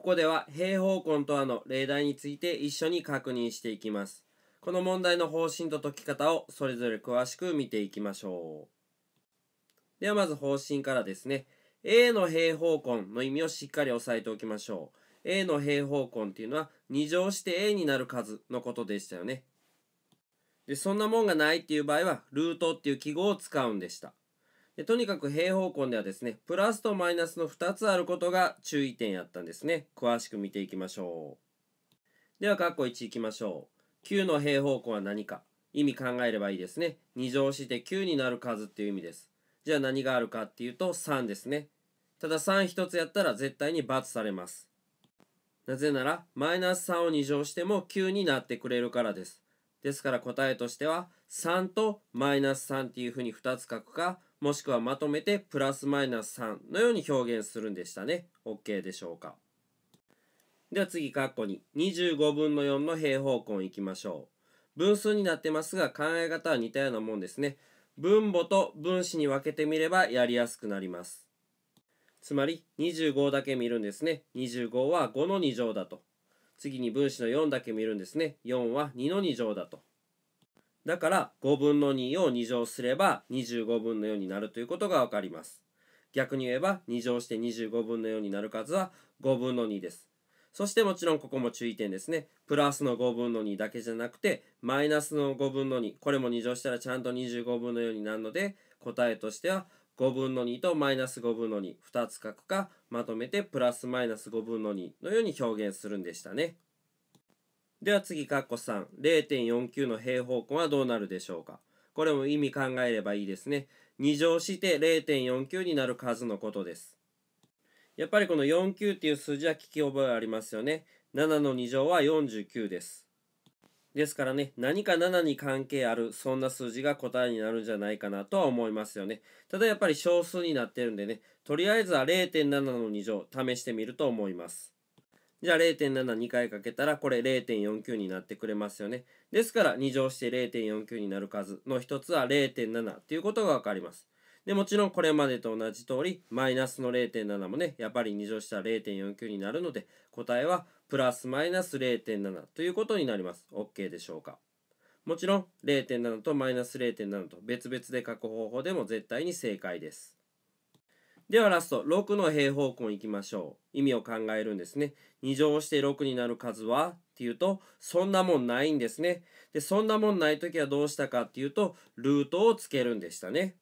ここでは平方根と和の例題について一緒に確認していきます。この問題の方針と解き方をそれぞれ詳しく見ていきましょう。ではまず方針からですね。A の平方根の意味をしっかり押さえておきましょう。A の平方根っていうのは2乗して A になる数のことでしたよね。で、そんなもんがないっていう場合は、ルートっていう記号を使うんでした。とにかく平方根ではですね、プラスとマイナスの2つあることが注意点やったんですね。詳しく見ていきましょう。では、括弧1いきましょう。9の平方根は何か意味考えればいいですね。2乗して9になる数っていう意味です。じゃあ何があるかっていうと3ですね。ただ3 1つやったら絶対に×されます。なぜなら、マイナス3を2乗しても9になってくれるからです。ですから答えとしては、3とマイナス3っていうふうに2つ書くか、もしくはまとめてプラスマイナス3のように表現するんでしたね。OK でしょうか。では次、括弧コに25分の4の平方根いきましょう。分数になってますが考え方は似たようなもんですね。分母と分子に分けてみればやりやすくなります。つまり25だけ見るんですね。25は5の2乗だと。次に分子の4だけ見るんですね。4は2の2乗だと。だから5分の2を2乗すれば25分の4になるということがわかります。逆に言えば2乗して25分の4になる数は5分の2です。そしてもちろんここも注意点ですね。プラスの5分の2だけじゃなくて、マイナスの5分の2、これも2乗したらちゃんと25分の4になるので、答えとしては5分の2とマイナス5分の2、2つ書くか、まとめてプラスマイナス5分の2のように表現するんでしたね。では次、カッコさ3。0.49の平方根はどうなるでしょうかこれも意味考えればいいですね。2乗して0.49になる数のことです。やっぱりこの49っていう数字は聞き覚えありますよね。7の2乗は49です。ですからね、何か7に関係ある、そんな数字が答えになるんじゃないかなとは思いますよね。ただやっぱり小数になってるんでね、とりあえずは0.7の2乗試してみると思います。じゃあ0.72回かけたらこれ0.49になってくれますよね。ですから2乗して0.49になる数の一つは0.7っていうことがわかります。で、もちろんこれまでと同じ通り、マイナスの0.7もね、やっぱり2乗したら0.49になるので、答えはプラスマイナス0.7ということになります。OK でしょうか。もちろん0.7とマイナス0.7と別々で書く方法でも絶対に正解です。ではラスト、6の平方根いきましょう。意味を考えるんですね。2乗して6になる数はっていうと、そんなもんないんですね。で、そんなもんない時はどうしたかっていうと、ルートをつけるんでしたね。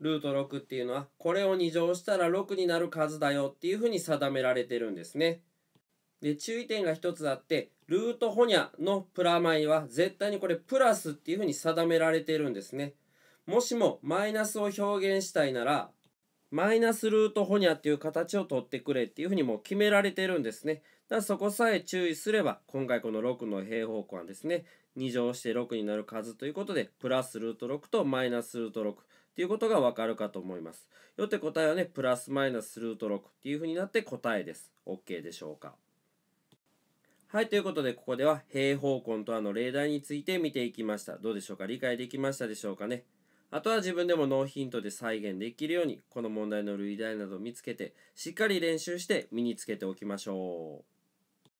ルート6っていうのは、これを2乗したら6になる数だよっていうふうに定められてるんですね。で、注意点が1つあって、ルートホニャのプラマイは絶対にこれプラスっていうふうに定められてるんですね。もしもマイナスを表現したいなら、マイナスルートホニャっていう形を取ってくれっていうふうにもう決められてるんですね。だからそこさえ注意すれば、今回この6の平方根はですね、2乗して6になる数ということで、プラスルート6とマイナスルート6。っていうことがわかるかと思います。よって答えはね、プラスマイナスルート6っていうふうになって答えです。OK でしょうか。はい、ということで、ここでは平方根とあの例題について見ていきました。どうでしょうか理解できましたでしょうかねあとは自分でもノーヒントで再現できるようにこの問題の類題などを見つけてしっかり練習して身につけておきましょう。